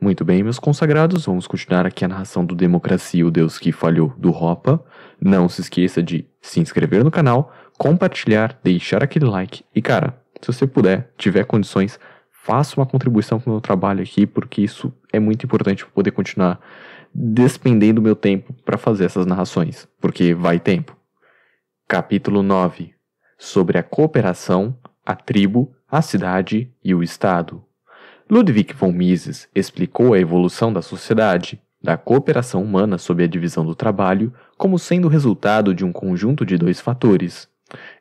Muito bem, meus consagrados, vamos continuar aqui a narração do Democracia, e o Deus que Falhou, do Ropa. Não se esqueça de se inscrever no canal, compartilhar, deixar aquele like. E cara, se você puder, tiver condições, faça uma contribuição para o meu trabalho aqui, porque isso é muito importante para poder continuar despendendo meu tempo para fazer essas narrações, porque vai tempo. Capítulo 9 Sobre a cooperação, a tribo, a cidade e o Estado. Ludwig von Mises explicou a evolução da sociedade, da cooperação humana sob a divisão do trabalho, como sendo resultado de um conjunto de dois fatores.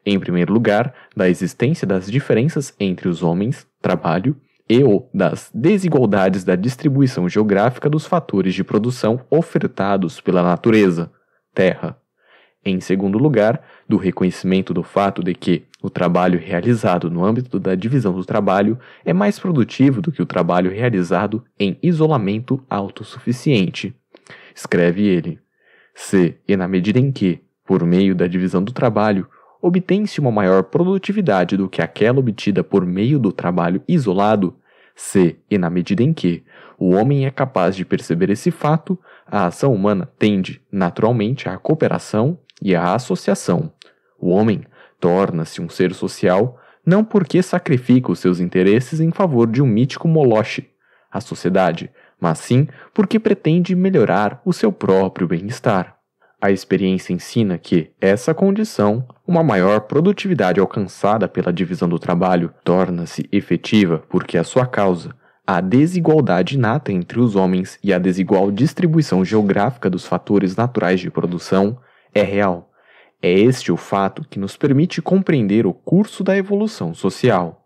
Em primeiro lugar, da existência das diferenças entre os homens, trabalho, e ou das desigualdades da distribuição geográfica dos fatores de produção ofertados pela natureza, terra. Em segundo lugar, do reconhecimento do fato de que o trabalho realizado no âmbito da divisão do trabalho é mais produtivo do que o trabalho realizado em isolamento autossuficiente. Escreve ele. Se, e na medida em que, por meio da divisão do trabalho, obtém-se uma maior produtividade do que aquela obtida por meio do trabalho isolado, se, e na medida em que, o homem é capaz de perceber esse fato, a ação humana tende, naturalmente, à cooperação e à associação. O homem Torna-se um ser social não porque sacrifica os seus interesses em favor de um mítico moloche, a sociedade, mas sim porque pretende melhorar o seu próprio bem-estar. A experiência ensina que essa condição, uma maior produtividade alcançada pela divisão do trabalho, torna-se efetiva porque a sua causa, a desigualdade inata entre os homens e a desigual distribuição geográfica dos fatores naturais de produção, é real é este o fato que nos permite compreender o curso da evolução social.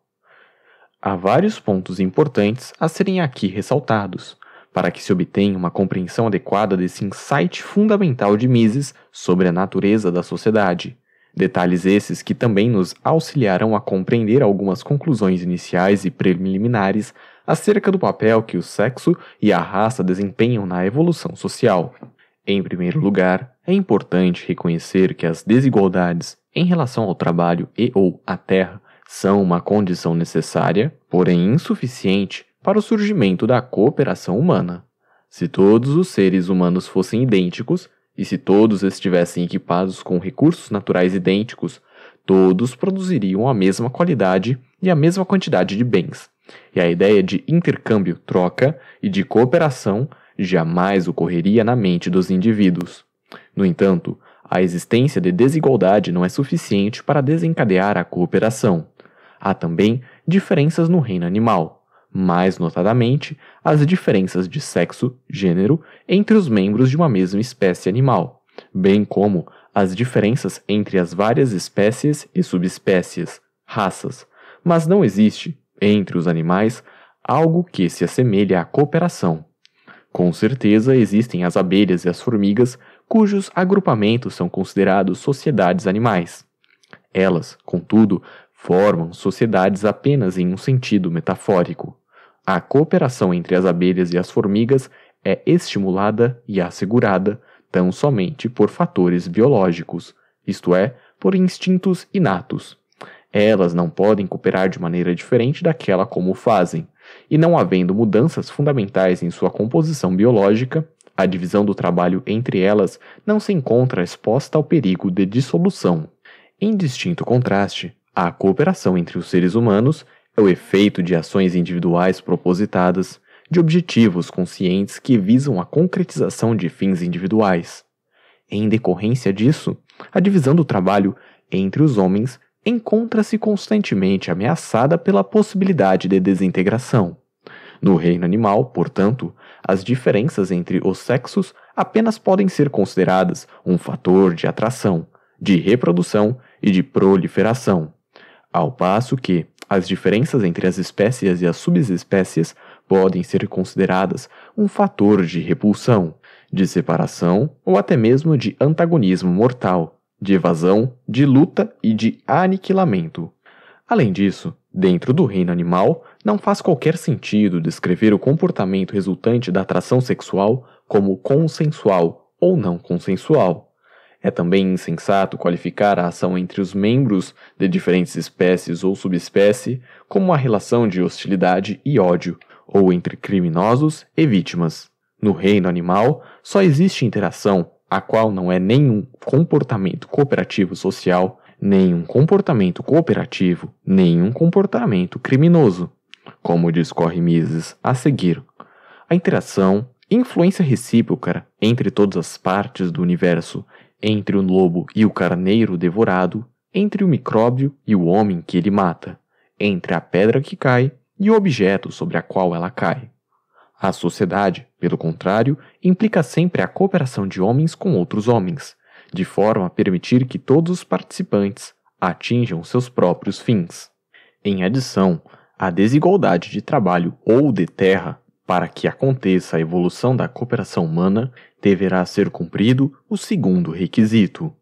Há vários pontos importantes a serem aqui ressaltados, para que se obtenha uma compreensão adequada desse insight fundamental de Mises sobre a natureza da sociedade. Detalhes esses que também nos auxiliarão a compreender algumas conclusões iniciais e preliminares acerca do papel que o sexo e a raça desempenham na evolução social. Em primeiro lugar, é importante reconhecer que as desigualdades em relação ao trabalho e ou à terra são uma condição necessária, porém insuficiente, para o surgimento da cooperação humana. Se todos os seres humanos fossem idênticos, e se todos estivessem equipados com recursos naturais idênticos, todos produziriam a mesma qualidade e a mesma quantidade de bens. E a ideia de intercâmbio, troca e de cooperação jamais ocorreria na mente dos indivíduos. No entanto, a existência de desigualdade não é suficiente para desencadear a cooperação. Há também diferenças no reino animal, mais notadamente as diferenças de sexo, gênero, entre os membros de uma mesma espécie animal, bem como as diferenças entre as várias espécies e subespécies, raças. Mas não existe, entre os animais, algo que se assemelhe à cooperação. Com certeza existem as abelhas e as formigas cujos agrupamentos são considerados sociedades animais. Elas, contudo, formam sociedades apenas em um sentido metafórico. A cooperação entre as abelhas e as formigas é estimulada e assegurada tão somente por fatores biológicos, isto é, por instintos inatos. Elas não podem cooperar de maneira diferente daquela como fazem, e não havendo mudanças fundamentais em sua composição biológica, a divisão do trabalho entre elas não se encontra exposta ao perigo de dissolução. Em distinto contraste, a cooperação entre os seres humanos é o efeito de ações individuais propositadas, de objetivos conscientes que visam a concretização de fins individuais. Em decorrência disso, a divisão do trabalho entre os homens encontra-se constantemente ameaçada pela possibilidade de desintegração. No reino animal, portanto, as diferenças entre os sexos apenas podem ser consideradas um fator de atração, de reprodução e de proliferação, ao passo que as diferenças entre as espécies e as subespécies podem ser consideradas um fator de repulsão, de separação ou até mesmo de antagonismo mortal, de evasão, de luta e de aniquilamento. Além disso, dentro do reino animal, não faz qualquer sentido descrever o comportamento resultante da atração sexual como consensual ou não consensual. É também insensato qualificar a ação entre os membros de diferentes espécies ou subespécie como uma relação de hostilidade e ódio, ou entre criminosos e vítimas. No reino animal, só existe interação, a qual não é nenhum comportamento cooperativo social, nenhum comportamento cooperativo, nenhum comportamento criminoso como discorre Mises a seguir. A interação, influência recíproca entre todas as partes do universo, entre o lobo e o carneiro devorado, entre o micróbio e o homem que ele mata, entre a pedra que cai e o objeto sobre a qual ela cai. A sociedade, pelo contrário, implica sempre a cooperação de homens com outros homens, de forma a permitir que todos os participantes atinjam seus próprios fins. Em adição, a desigualdade de trabalho ou de terra, para que aconteça a evolução da cooperação humana, deverá ser cumprido o segundo requisito.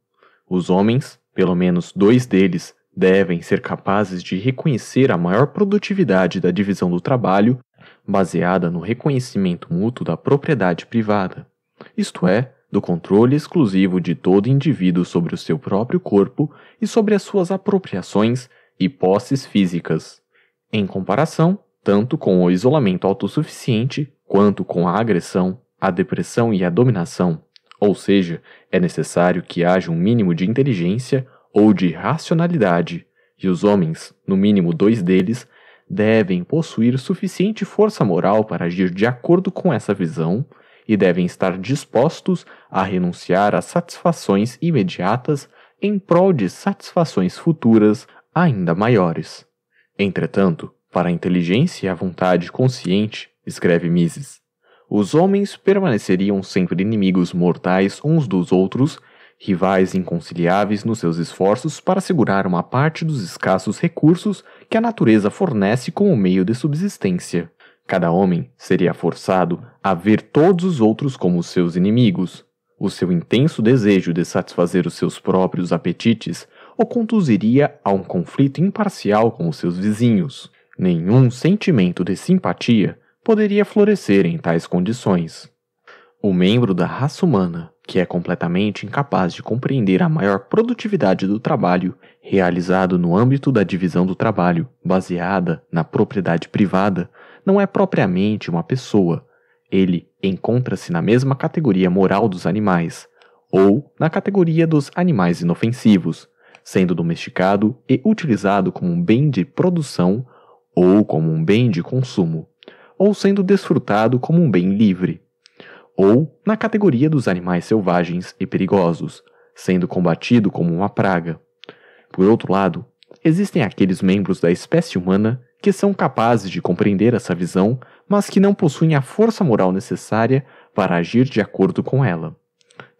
Os homens, pelo menos dois deles, devem ser capazes de reconhecer a maior produtividade da divisão do trabalho baseada no reconhecimento mútuo da propriedade privada, isto é, do controle exclusivo de todo indivíduo sobre o seu próprio corpo e sobre as suas apropriações e posses físicas em comparação, tanto com o isolamento autossuficiente quanto com a agressão, a depressão e a dominação. Ou seja, é necessário que haja um mínimo de inteligência ou de racionalidade, e os homens, no mínimo dois deles, devem possuir suficiente força moral para agir de acordo com essa visão e devem estar dispostos a renunciar a satisfações imediatas em prol de satisfações futuras ainda maiores. Entretanto, para a inteligência e a vontade consciente, escreve Mises, os homens permaneceriam sempre inimigos mortais uns dos outros, rivais inconciliáveis nos seus esforços para segurar uma parte dos escassos recursos que a natureza fornece como meio de subsistência. Cada homem seria forçado a ver todos os outros como seus inimigos. O seu intenso desejo de satisfazer os seus próprios apetites o conduziria a um conflito imparcial com os seus vizinhos. Nenhum sentimento de simpatia poderia florescer em tais condições. O membro da raça humana, que é completamente incapaz de compreender a maior produtividade do trabalho realizado no âmbito da divisão do trabalho, baseada na propriedade privada, não é propriamente uma pessoa. Ele encontra-se na mesma categoria moral dos animais, ou na categoria dos animais inofensivos, sendo domesticado e utilizado como um bem de produção ou como um bem de consumo, ou sendo desfrutado como um bem livre, ou na categoria dos animais selvagens e perigosos, sendo combatido como uma praga. Por outro lado, existem aqueles membros da espécie humana que são capazes de compreender essa visão, mas que não possuem a força moral necessária para agir de acordo com ela.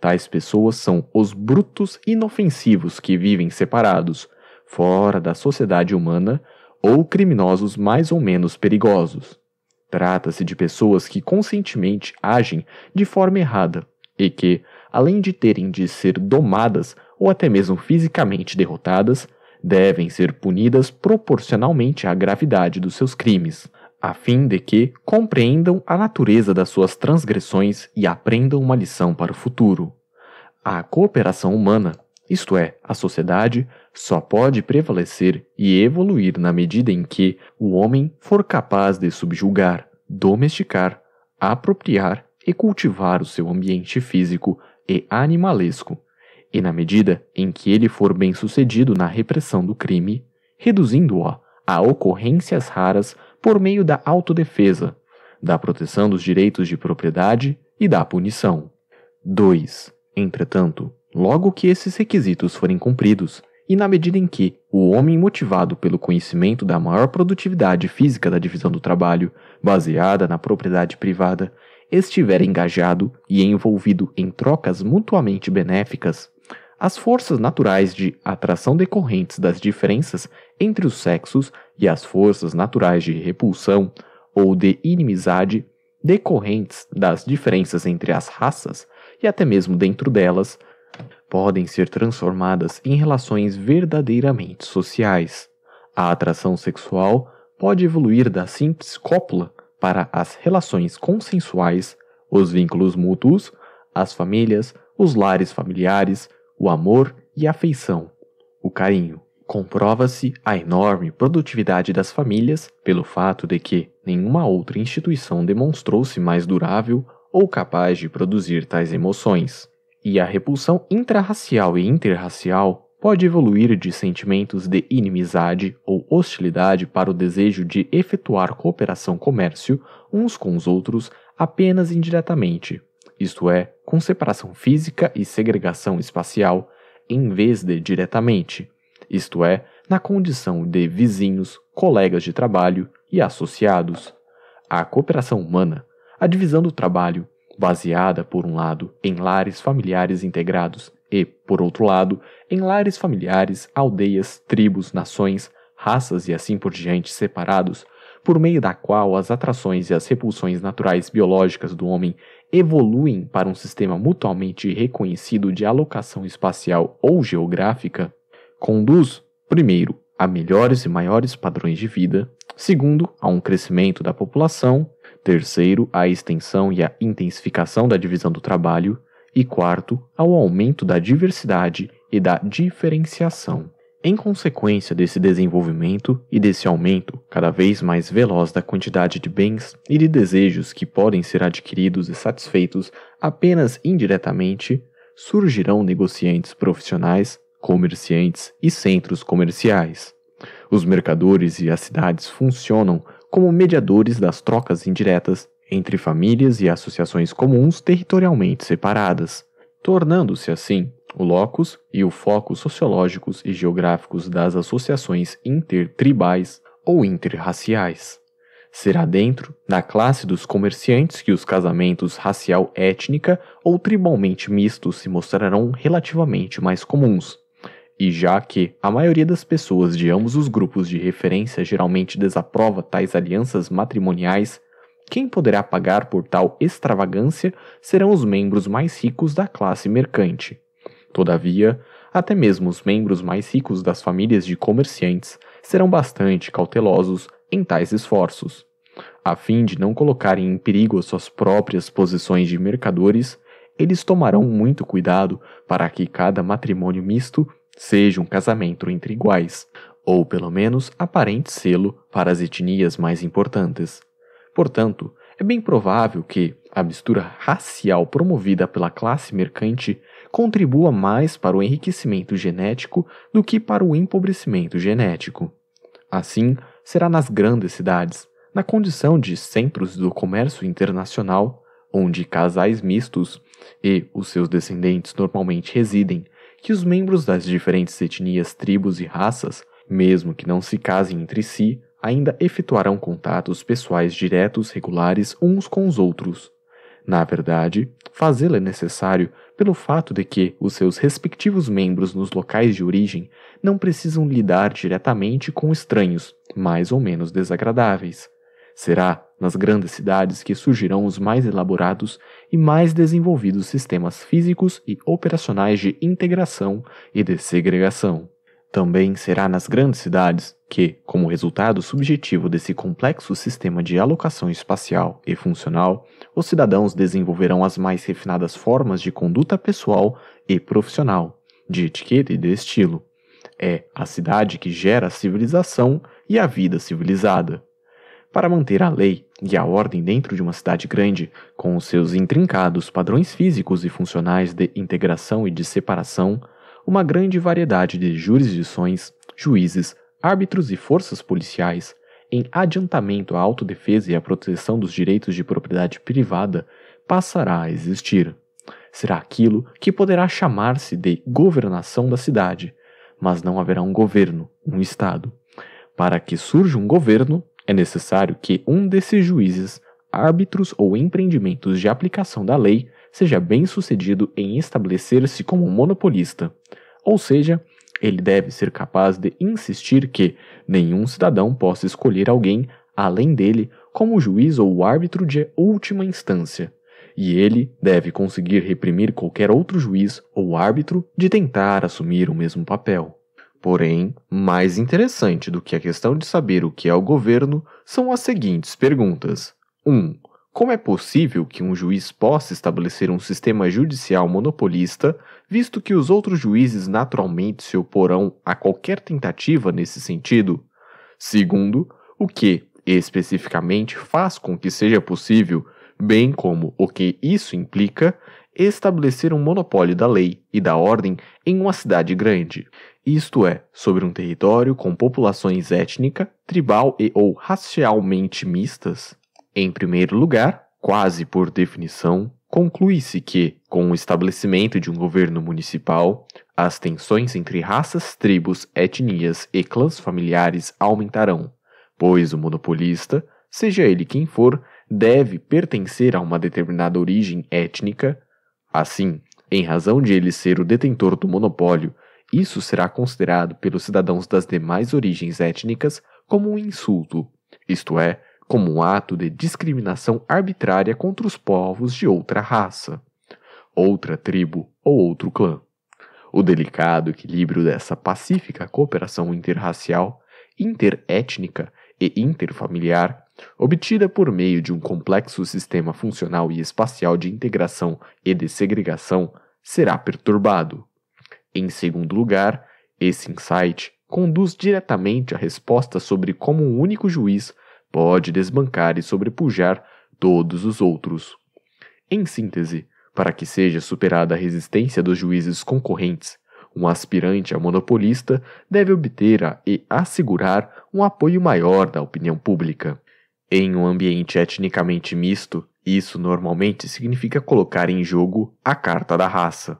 Tais pessoas são os brutos inofensivos que vivem separados, fora da sociedade humana, ou criminosos mais ou menos perigosos. Trata-se de pessoas que conscientemente agem de forma errada e que, além de terem de ser domadas ou até mesmo fisicamente derrotadas, devem ser punidas proporcionalmente à gravidade dos seus crimes a fim de que compreendam a natureza das suas transgressões e aprendam uma lição para o futuro. A cooperação humana, isto é, a sociedade, só pode prevalecer e evoluir na medida em que o homem for capaz de subjugar, domesticar, apropriar e cultivar o seu ambiente físico e animalesco, e na medida em que ele for bem-sucedido na repressão do crime, reduzindo-o a ocorrências raras por meio da autodefesa, da proteção dos direitos de propriedade e da punição. 2. Entretanto, logo que esses requisitos forem cumpridos, e na medida em que o homem motivado pelo conhecimento da maior produtividade física da divisão do trabalho, baseada na propriedade privada, estiver engajado e envolvido em trocas mutuamente benéficas, as forças naturais de atração decorrentes das diferenças entre os sexos e as forças naturais de repulsão ou de inimizade decorrentes das diferenças entre as raças e até mesmo dentro delas podem ser transformadas em relações verdadeiramente sociais. A atração sexual pode evoluir da simples cópula para as relações consensuais, os vínculos mútuos, as famílias, os lares familiares, o amor e a afeição, o carinho. Comprova-se a enorme produtividade das famílias pelo fato de que nenhuma outra instituição demonstrou-se mais durável ou capaz de produzir tais emoções. E a repulsão intrarracial e interracial pode evoluir de sentimentos de inimizade ou hostilidade para o desejo de efetuar cooperação comércio uns com os outros apenas indiretamente, isto é, com separação física e segregação espacial, em vez de diretamente, isto é, na condição de vizinhos, colegas de trabalho e associados. A cooperação humana, a divisão do trabalho, baseada, por um lado, em lares familiares integrados e, por outro lado, em lares familiares, aldeias, tribos, nações, raças e assim por diante separados, por meio da qual as atrações e as repulsões naturais biológicas do homem evoluem para um sistema mutualmente reconhecido de alocação espacial ou geográfica, conduz, primeiro, a melhores e maiores padrões de vida, segundo, a um crescimento da população, terceiro, à extensão e à intensificação da divisão do trabalho, e quarto, ao aumento da diversidade e da diferenciação. Em consequência desse desenvolvimento e desse aumento cada vez mais veloz da quantidade de bens e de desejos que podem ser adquiridos e satisfeitos apenas indiretamente, surgirão negociantes profissionais comerciantes e centros comerciais. Os mercadores e as cidades funcionam como mediadores das trocas indiretas entre famílias e associações comuns territorialmente separadas, tornando-se assim o locus e o foco sociológicos e geográficos das associações intertribais ou interraciais. Será dentro da classe dos comerciantes que os casamentos racial étnica ou tribalmente mistos se mostrarão relativamente mais comuns, e já que a maioria das pessoas de ambos os grupos de referência geralmente desaprova tais alianças matrimoniais, quem poderá pagar por tal extravagância serão os membros mais ricos da classe mercante. Todavia, até mesmo os membros mais ricos das famílias de comerciantes serão bastante cautelosos em tais esforços. A fim de não colocarem em perigo as suas próprias posições de mercadores, eles tomarão muito cuidado para que cada matrimônio misto seja um casamento entre iguais, ou pelo menos aparente sê-lo para as etnias mais importantes. Portanto, é bem provável que a mistura racial promovida pela classe mercante contribua mais para o enriquecimento genético do que para o empobrecimento genético. Assim, será nas grandes cidades, na condição de centros do comércio internacional, onde casais mistos e os seus descendentes normalmente residem que os membros das diferentes etnias, tribos e raças, mesmo que não se casem entre si, ainda efetuarão contatos pessoais diretos regulares uns com os outros. Na verdade, fazê-lo é necessário pelo fato de que os seus respectivos membros nos locais de origem não precisam lidar diretamente com estranhos, mais ou menos desagradáveis. Será, nas grandes cidades que surgirão os mais elaborados e mais desenvolvidos sistemas físicos e operacionais de integração e de segregação. Também será nas grandes cidades que, como resultado subjetivo desse complexo sistema de alocação espacial e funcional, os cidadãos desenvolverão as mais refinadas formas de conduta pessoal e profissional, de etiqueta e de estilo. É a cidade que gera a civilização e a vida civilizada. Para manter a lei e a ordem dentro de uma cidade grande, com os seus intrincados padrões físicos e funcionais de integração e de separação, uma grande variedade de jurisdições, juízes, árbitros e forças policiais, em adiantamento à autodefesa e à proteção dos direitos de propriedade privada, passará a existir. Será aquilo que poderá chamar-se de governação da cidade, mas não haverá um governo, um Estado. Para que surja um governo, é necessário que um desses juízes, árbitros ou empreendimentos de aplicação da lei seja bem sucedido em estabelecer-se como monopolista, ou seja, ele deve ser capaz de insistir que nenhum cidadão possa escolher alguém além dele como juiz ou árbitro de última instância, e ele deve conseguir reprimir qualquer outro juiz ou árbitro de tentar assumir o mesmo papel. Porém, mais interessante do que a questão de saber o que é o governo são as seguintes perguntas: 1. Um, como é possível que um juiz possa estabelecer um sistema judicial monopolista, visto que os outros juízes naturalmente se oporão a qualquer tentativa nesse sentido? Segundo, o que, especificamente, faz com que seja possível, bem como o que isso implica, estabelecer um monopólio da lei e da ordem em uma cidade grande? isto é, sobre um território com populações étnica, tribal e ou racialmente mistas? Em primeiro lugar, quase por definição, conclui-se que, com o estabelecimento de um governo municipal, as tensões entre raças, tribos, etnias e clãs familiares aumentarão, pois o monopolista, seja ele quem for, deve pertencer a uma determinada origem étnica. Assim, em razão de ele ser o detentor do monopólio isso será considerado pelos cidadãos das demais origens étnicas como um insulto, isto é, como um ato de discriminação arbitrária contra os povos de outra raça, outra tribo ou outro clã. O delicado equilíbrio dessa pacífica cooperação interracial, interétnica e interfamiliar, obtida por meio de um complexo sistema funcional e espacial de integração e de segregação, será perturbado. Em segundo lugar, esse insight conduz diretamente à resposta sobre como um único juiz pode desbancar e sobrepujar todos os outros. Em síntese, para que seja superada a resistência dos juízes concorrentes, um aspirante a monopolista deve obter a, e assegurar um apoio maior da opinião pública. Em um ambiente etnicamente misto, isso normalmente significa colocar em jogo a carta da raça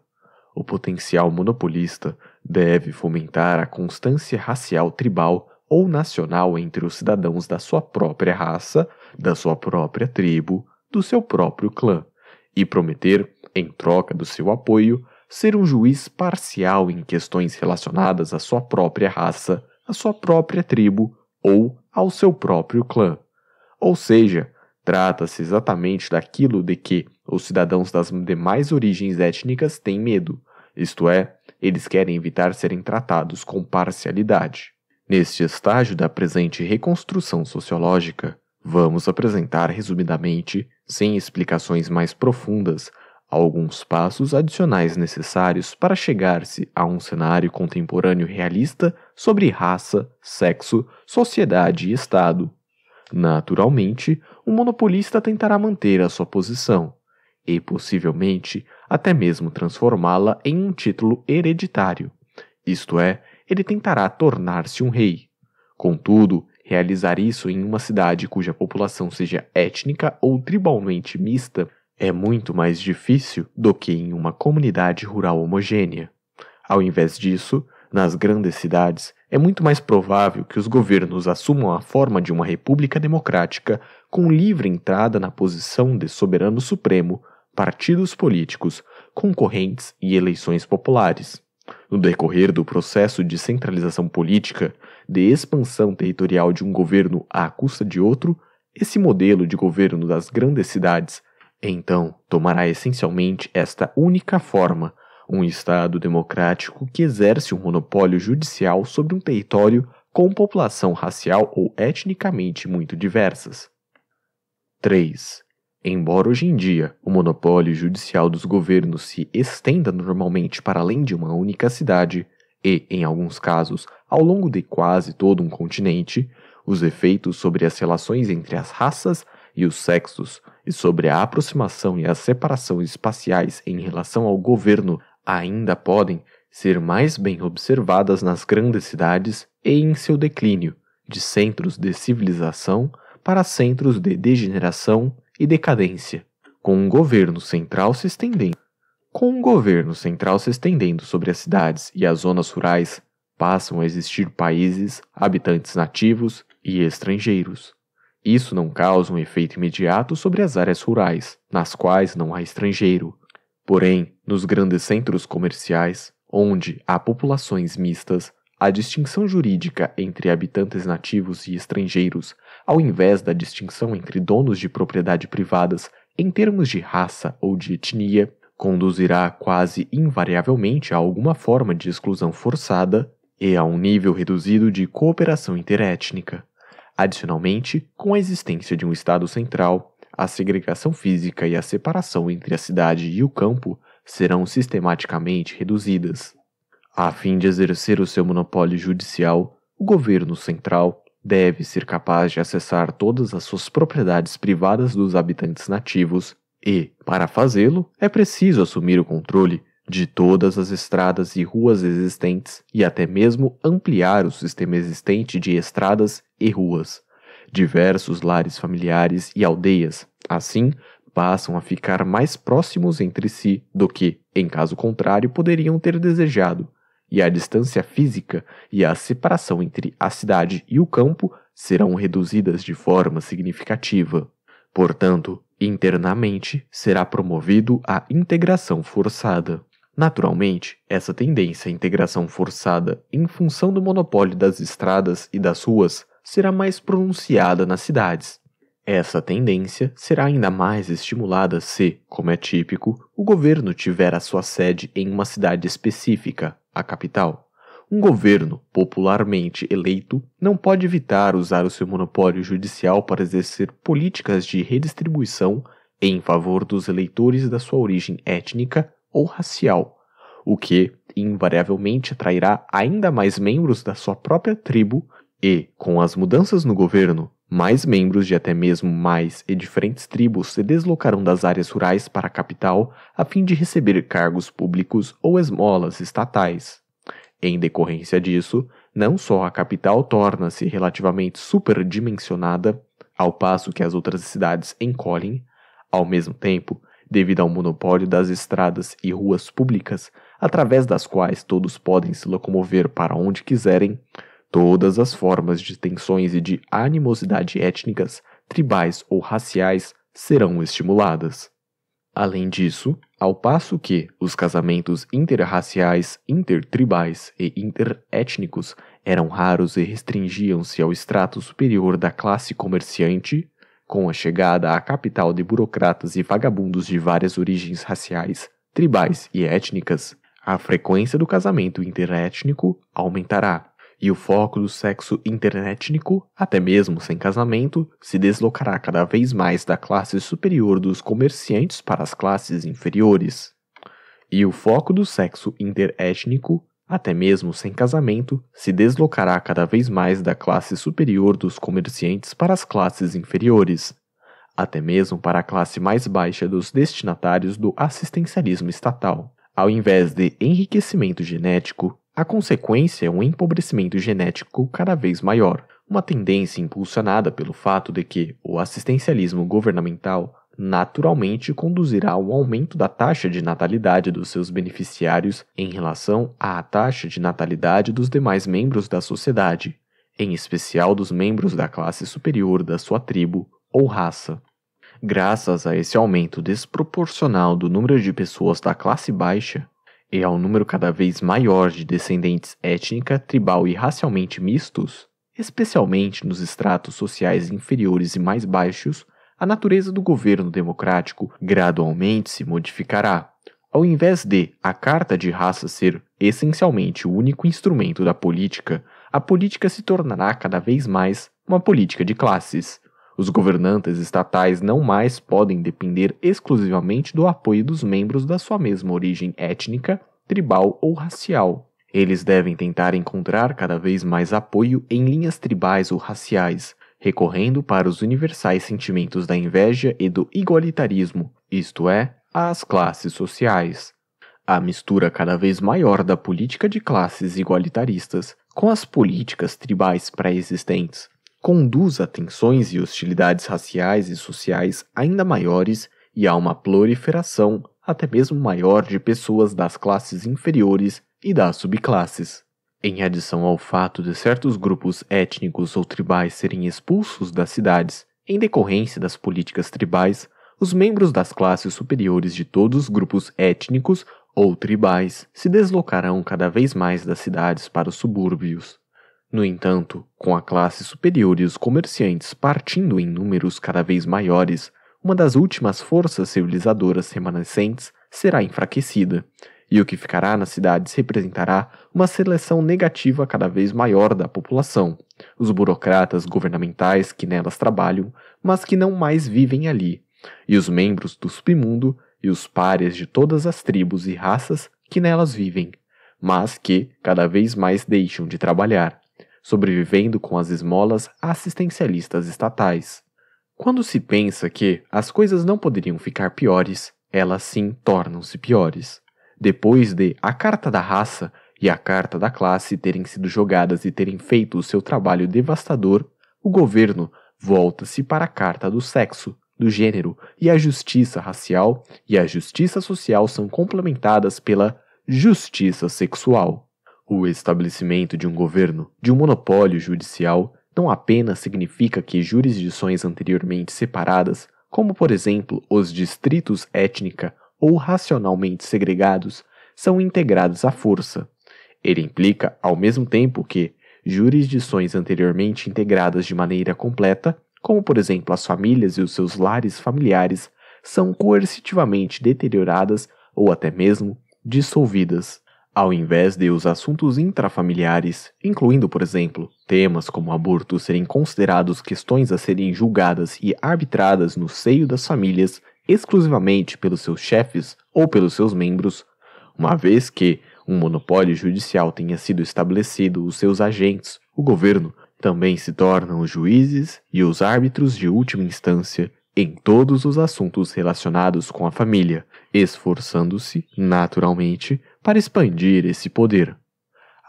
o potencial monopolista deve fomentar a constância racial tribal ou nacional entre os cidadãos da sua própria raça, da sua própria tribo, do seu próprio clã, e prometer, em troca do seu apoio, ser um juiz parcial em questões relacionadas à sua própria raça, à sua própria tribo ou ao seu próprio clã. Ou seja, trata-se exatamente daquilo de que os cidadãos das demais origens étnicas têm medo, isto é, eles querem evitar serem tratados com parcialidade. Neste estágio da presente reconstrução sociológica, vamos apresentar resumidamente, sem explicações mais profundas, alguns passos adicionais necessários para chegar-se a um cenário contemporâneo realista sobre raça, sexo, sociedade e Estado. Naturalmente, o monopolista tentará manter a sua posição, e possivelmente até mesmo transformá-la em um título hereditário, isto é, ele tentará tornar-se um rei. Contudo, realizar isso em uma cidade cuja população seja étnica ou tribalmente mista é muito mais difícil do que em uma comunidade rural homogênea. Ao invés disso, nas grandes cidades, é muito mais provável que os governos assumam a forma de uma república democrática com livre entrada na posição de soberano supremo partidos políticos, concorrentes e eleições populares. No decorrer do processo de centralização política, de expansão territorial de um governo à custa de outro, esse modelo de governo das grandes cidades então tomará essencialmente esta única forma: um Estado democrático que exerce um monopólio judicial sobre um território com população racial ou etnicamente muito diversas. 3. Embora hoje em dia o monopólio judicial dos governos se estenda normalmente para além de uma única cidade, e, em alguns casos, ao longo de quase todo um continente, os efeitos sobre as relações entre as raças e os sexos e sobre a aproximação e a separação espaciais em relação ao governo ainda podem ser mais bem observadas nas grandes cidades e em seu declínio, de centros de civilização para centros de degeneração e decadência, com um governo central se estendendo. Com um governo central se estendendo sobre as cidades e as zonas rurais, passam a existir países, habitantes nativos e estrangeiros. Isso não causa um efeito imediato sobre as áreas rurais, nas quais não há estrangeiro. Porém, nos grandes centros comerciais, onde há populações mistas, a distinção jurídica entre habitantes nativos e estrangeiros, ao invés da distinção entre donos de propriedade privadas em termos de raça ou de etnia, conduzirá quase invariavelmente a alguma forma de exclusão forçada e a um nível reduzido de cooperação interétnica. Adicionalmente, com a existência de um Estado central, a segregação física e a separação entre a cidade e o campo serão sistematicamente reduzidas. A fim de exercer o seu monopólio judicial, o governo central deve ser capaz de acessar todas as suas propriedades privadas dos habitantes nativos e, para fazê-lo, é preciso assumir o controle de todas as estradas e ruas existentes e até mesmo ampliar o sistema existente de estradas e ruas. Diversos lares familiares e aldeias, assim, passam a ficar mais próximos entre si do que, em caso contrário, poderiam ter desejado, e a distância física e a separação entre a cidade e o campo serão reduzidas de forma significativa. Portanto, internamente será promovido a integração forçada. Naturalmente, essa tendência à integração forçada, em função do monopólio das estradas e das ruas, será mais pronunciada nas cidades. Essa tendência será ainda mais estimulada se, como é típico, o governo tiver a sua sede em uma cidade específica, a capital. Um governo popularmente eleito não pode evitar usar o seu monopólio judicial para exercer políticas de redistribuição em favor dos eleitores da sua origem étnica ou racial, o que invariavelmente atrairá ainda mais membros da sua própria tribo e, com as mudanças no governo, mais membros de até mesmo mais e diferentes tribos se deslocaram das áreas rurais para a capital a fim de receber cargos públicos ou esmolas estatais. Em decorrência disso, não só a capital torna-se relativamente superdimensionada, ao passo que as outras cidades encolhem, ao mesmo tempo, devido ao monopólio das estradas e ruas públicas, através das quais todos podem se locomover para onde quiserem, Todas as formas de tensões e de animosidade étnicas, tribais ou raciais serão estimuladas. Além disso, ao passo que os casamentos interraciais, intertribais e interétnicos eram raros e restringiam-se ao extrato superior da classe comerciante, com a chegada à capital de burocratas e vagabundos de várias origens raciais, tribais e étnicas, a frequência do casamento interétnico aumentará e o foco do sexo interétnico, até mesmo sem casamento, se deslocará cada vez mais da classe superior dos comerciantes para as classes inferiores. E o foco do sexo interétnico, até mesmo sem casamento, se deslocará cada vez mais da classe superior dos comerciantes para as classes inferiores até mesmo para a classe mais baixa dos destinatários do assistencialismo estatal. Ao invés de enriquecimento genético, a consequência é um empobrecimento genético cada vez maior, uma tendência impulsionada pelo fato de que o assistencialismo governamental naturalmente conduzirá ao aumento da taxa de natalidade dos seus beneficiários em relação à taxa de natalidade dos demais membros da sociedade, em especial dos membros da classe superior da sua tribo ou raça. Graças a esse aumento desproporcional do número de pessoas da classe baixa, e é ao número cada vez maior de descendentes étnica, tribal e racialmente mistos, especialmente nos estratos sociais inferiores e mais baixos, a natureza do governo democrático gradualmente se modificará. Ao invés de a Carta de Raça ser essencialmente o único instrumento da política, a política se tornará cada vez mais uma política de classes, os governantes estatais não mais podem depender exclusivamente do apoio dos membros da sua mesma origem étnica, tribal ou racial. Eles devem tentar encontrar cada vez mais apoio em linhas tribais ou raciais, recorrendo para os universais sentimentos da inveja e do igualitarismo, isto é, às classes sociais. A mistura cada vez maior da política de classes igualitaristas com as políticas tribais pré-existentes conduz a tensões e hostilidades raciais e sociais ainda maiores e a uma proliferação até mesmo maior de pessoas das classes inferiores e das subclasses. Em adição ao fato de certos grupos étnicos ou tribais serem expulsos das cidades em decorrência das políticas tribais, os membros das classes superiores de todos os grupos étnicos ou tribais se deslocarão cada vez mais das cidades para os subúrbios. No entanto, com a classe superior e os comerciantes partindo em números cada vez maiores, uma das últimas forças civilizadoras remanescentes será enfraquecida, e o que ficará nas cidades representará uma seleção negativa cada vez maior da população, os burocratas governamentais que nelas trabalham, mas que não mais vivem ali, e os membros do submundo e os pares de todas as tribos e raças que nelas vivem, mas que cada vez mais deixam de trabalhar sobrevivendo com as esmolas assistencialistas estatais. Quando se pensa que as coisas não poderiam ficar piores, elas sim tornam-se piores. Depois de a carta da raça e a carta da classe terem sido jogadas e terem feito o seu trabalho devastador, o governo volta-se para a carta do sexo, do gênero e a justiça racial e a justiça social são complementadas pela justiça sexual. O estabelecimento de um governo, de um monopólio judicial, não apenas significa que jurisdições anteriormente separadas, como por exemplo os distritos étnica ou racionalmente segregados, são integrados à força. Ele implica, ao mesmo tempo, que jurisdições anteriormente integradas de maneira completa, como por exemplo as famílias e os seus lares familiares, são coercitivamente deterioradas ou até mesmo dissolvidas. Ao invés de os assuntos intrafamiliares, incluindo, por exemplo, temas como aborto, serem considerados questões a serem julgadas e arbitradas no seio das famílias exclusivamente pelos seus chefes ou pelos seus membros, uma vez que um monopólio judicial tenha sido estabelecido, os seus agentes, o governo, também se tornam os juízes e os árbitros de última instância em todos os assuntos relacionados com a família, esforçando-se, naturalmente, para expandir esse poder.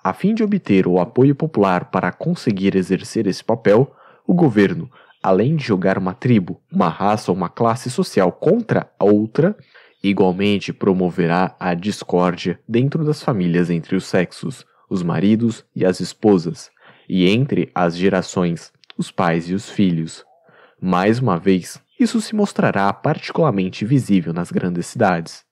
A fim de obter o apoio popular para conseguir exercer esse papel, o governo, além de jogar uma tribo, uma raça ou uma classe social contra a outra, igualmente promoverá a discórdia dentro das famílias entre os sexos, os maridos e as esposas, e entre as gerações, os pais e os filhos. Mais uma vez, isso se mostrará particularmente visível nas grandes cidades.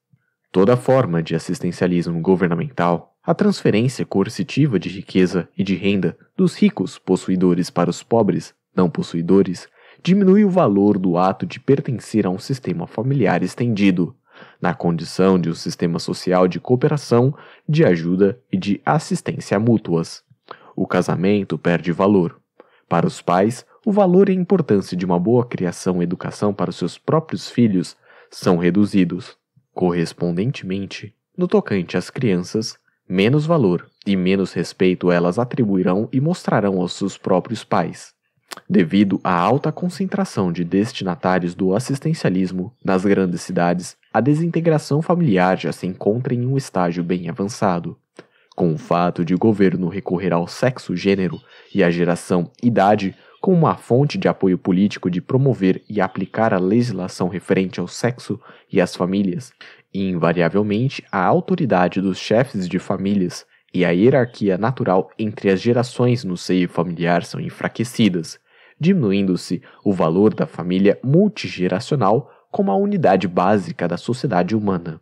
Toda forma de assistencialismo governamental, a transferência coercitiva de riqueza e de renda dos ricos possuidores para os pobres não possuidores, diminui o valor do ato de pertencer a um sistema familiar estendido, na condição de um sistema social de cooperação, de ajuda e de assistência mútuas. O casamento perde valor. Para os pais, o valor e a importância de uma boa criação e educação para os seus próprios filhos são reduzidos. Correspondentemente, no tocante às crianças, menos valor e menos respeito elas atribuirão e mostrarão aos seus próprios pais, devido à alta concentração de destinatários do assistencialismo nas grandes cidades. A desintegração familiar já se encontra em um estágio bem avançado. Com o fato de o governo recorrer ao sexo, gênero e à geração idade com uma fonte de apoio político de promover e aplicar a legislação referente ao sexo e às famílias, e invariavelmente a autoridade dos chefes de famílias e a hierarquia natural entre as gerações no seio familiar são enfraquecidas, diminuindo-se o valor da família multigeracional como a unidade básica da sociedade humana.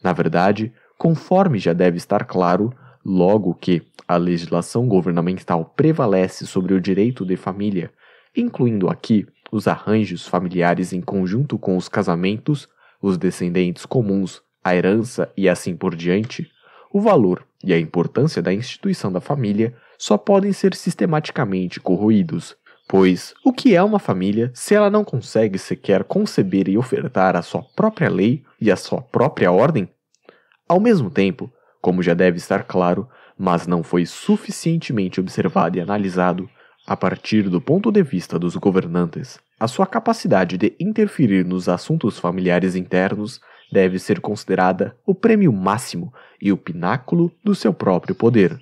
Na verdade, conforme já deve estar claro, logo que, a legislação governamental prevalece sobre o direito de família, incluindo aqui os arranjos familiares em conjunto com os casamentos, os descendentes comuns, a herança e assim por diante. O valor e a importância da instituição da família só podem ser sistematicamente corroídos, pois o que é uma família se ela não consegue sequer conceber e ofertar a sua própria lei e a sua própria ordem? Ao mesmo tempo, como já deve estar claro, mas não foi suficientemente observado e analisado, a partir do ponto de vista dos governantes. A sua capacidade de interferir nos assuntos familiares internos deve ser considerada o prêmio máximo e o pináculo do seu próprio poder.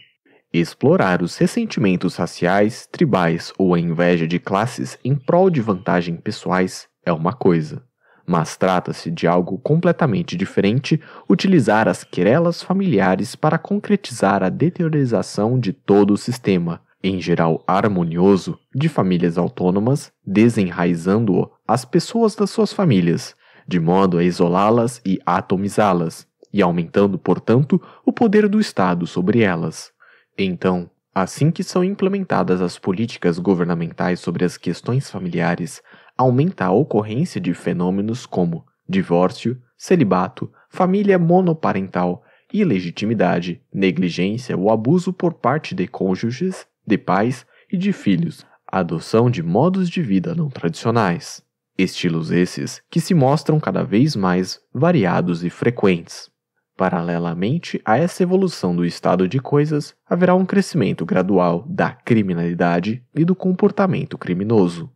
Explorar os ressentimentos raciais, tribais ou a inveja de classes em prol de vantagens pessoais é uma coisa mas trata-se de algo completamente diferente utilizar as querelas familiares para concretizar a deteriorização de todo o sistema, em geral harmonioso, de famílias autônomas, desenraizando-o as pessoas das suas famílias, de modo a isolá-las e atomizá-las, e aumentando, portanto, o poder do Estado sobre elas. Então, assim que são implementadas as políticas governamentais sobre as questões familiares, aumenta a ocorrência de fenômenos como divórcio, celibato, família monoparental, ilegitimidade, negligência ou abuso por parte de cônjuges, de pais e de filhos, adoção de modos de vida não tradicionais. Estilos esses que se mostram cada vez mais variados e frequentes. Paralelamente a essa evolução do estado de coisas, haverá um crescimento gradual da criminalidade e do comportamento criminoso.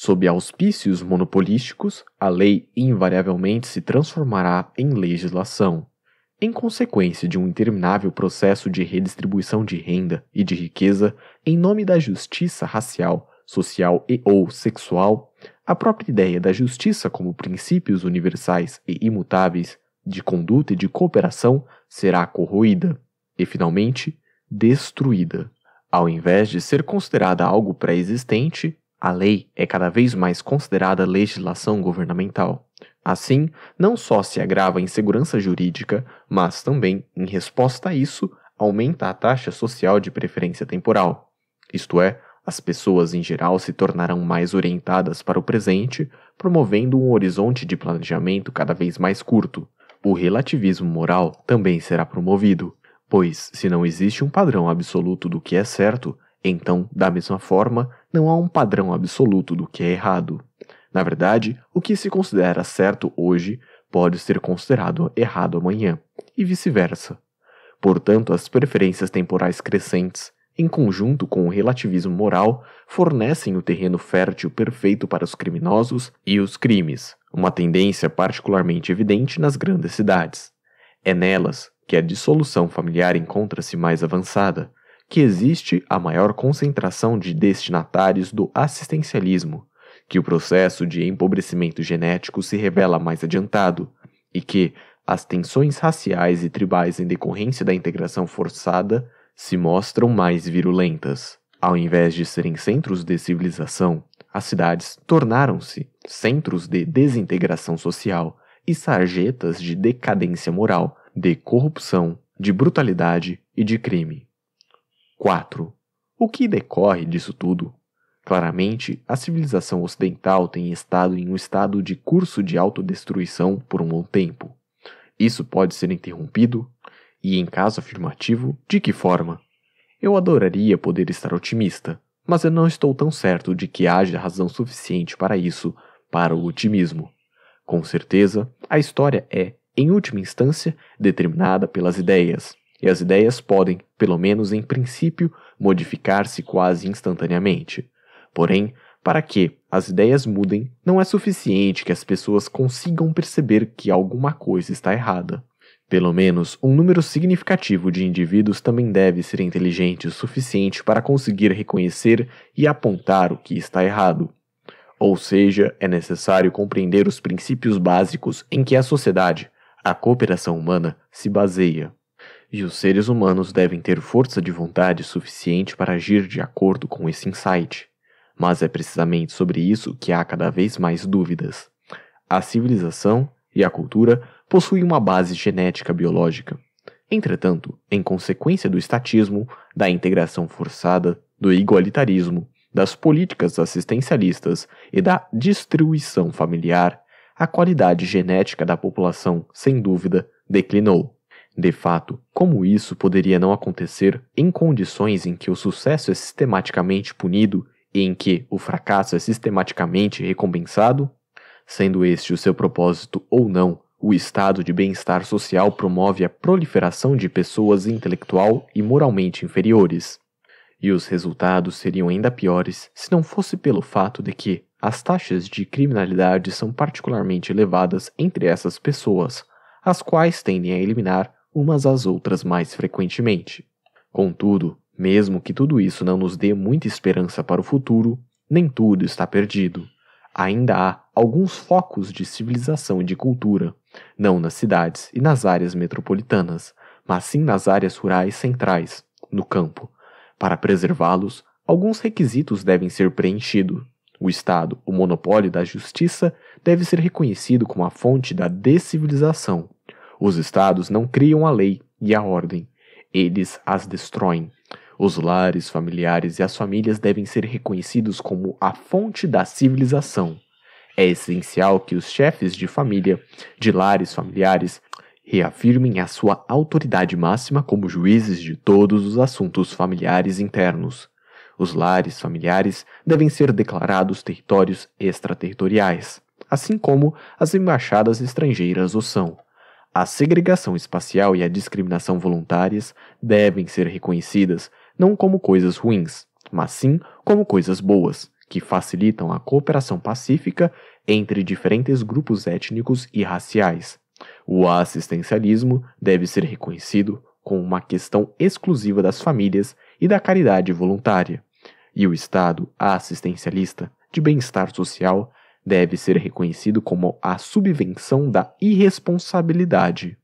Sob auspícios monopolísticos, a lei invariavelmente se transformará em legislação. Em consequência de um interminável processo de redistribuição de renda e de riqueza, em nome da justiça racial, social e ou sexual, a própria ideia da justiça como princípios universais e imutáveis de conduta e de cooperação será corroída e, finalmente, destruída. Ao invés de ser considerada algo pré-existente, a lei é cada vez mais considerada legislação governamental. Assim, não só se agrava a insegurança jurídica, mas também, em resposta a isso, aumenta a taxa social de preferência temporal. Isto é, as pessoas em geral se tornarão mais orientadas para o presente, promovendo um horizonte de planejamento cada vez mais curto. O relativismo moral também será promovido, pois, se não existe um padrão absoluto do que é certo, então, da mesma forma, não há um padrão absoluto do que é errado. Na verdade, o que se considera certo hoje pode ser considerado errado amanhã, e vice-versa. Portanto, as preferências temporais crescentes, em conjunto com o relativismo moral, fornecem o terreno fértil perfeito para os criminosos e os crimes, uma tendência particularmente evidente nas grandes cidades. É nelas que a dissolução familiar encontra-se mais avançada, que existe a maior concentração de destinatários do assistencialismo, que o processo de empobrecimento genético se revela mais adiantado e que as tensões raciais e tribais em decorrência da integração forçada se mostram mais virulentas. Ao invés de serem centros de civilização, as cidades tornaram-se centros de desintegração social e sarjetas de decadência moral, de corrupção, de brutalidade e de crime. 4. O que decorre disso tudo? Claramente, a civilização ocidental tem estado em um estado de curso de autodestruição por um bom tempo. Isso pode ser interrompido? E, em caso afirmativo, de que forma? Eu adoraria poder estar otimista, mas eu não estou tão certo de que haja razão suficiente para isso, para o otimismo. Com certeza, a história é, em última instância, determinada pelas ideias e as ideias podem, pelo menos em princípio, modificar-se quase instantaneamente. Porém, para que as ideias mudem, não é suficiente que as pessoas consigam perceber que alguma coisa está errada. Pelo menos um número significativo de indivíduos também deve ser inteligente o suficiente para conseguir reconhecer e apontar o que está errado. Ou seja, é necessário compreender os princípios básicos em que a sociedade, a cooperação humana, se baseia. E os seres humanos devem ter força de vontade suficiente para agir de acordo com esse insight. Mas é precisamente sobre isso que há cada vez mais dúvidas. A civilização e a cultura possuem uma base genética biológica. Entretanto, em consequência do estatismo, da integração forçada, do igualitarismo, das políticas assistencialistas e da destruição familiar, a qualidade genética da população, sem dúvida, declinou. De fato, como isso poderia não acontecer em condições em que o sucesso é sistematicamente punido e em que o fracasso é sistematicamente recompensado? Sendo este o seu propósito ou não, o estado de bem-estar social promove a proliferação de pessoas intelectual e moralmente inferiores. E os resultados seriam ainda piores se não fosse pelo fato de que as taxas de criminalidade são particularmente elevadas entre essas pessoas, as quais tendem a eliminar umas às outras mais frequentemente. Contudo, mesmo que tudo isso não nos dê muita esperança para o futuro, nem tudo está perdido. Ainda há alguns focos de civilização e de cultura, não nas cidades e nas áreas metropolitanas, mas sim nas áreas rurais centrais, no campo. Para preservá-los, alguns requisitos devem ser preenchidos. O Estado, o monopólio da justiça, deve ser reconhecido como a fonte da descivilização. Os estados não criam a lei e a ordem, eles as destroem. Os lares, familiares e as famílias devem ser reconhecidos como a fonte da civilização. É essencial que os chefes de família, de lares familiares, reafirmem a sua autoridade máxima como juízes de todos os assuntos familiares internos. Os lares familiares devem ser declarados territórios extraterritoriais, assim como as embaixadas estrangeiras o são. A segregação espacial e a discriminação voluntárias devem ser reconhecidas não como coisas ruins, mas sim como coisas boas, que facilitam a cooperação pacífica entre diferentes grupos étnicos e raciais. O assistencialismo deve ser reconhecido como uma questão exclusiva das famílias e da caridade voluntária, e o Estado assistencialista de bem-estar social deve ser reconhecido como a subvenção da irresponsabilidade.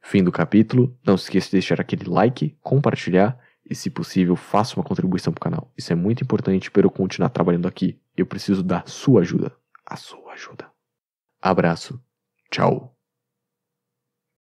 Fim do capítulo. Não se esqueça de deixar aquele like, compartilhar e, se possível, faça uma contribuição para o canal. Isso é muito importante para eu continuar trabalhando aqui. Eu preciso da sua ajuda. A sua ajuda. Abraço. Tchau.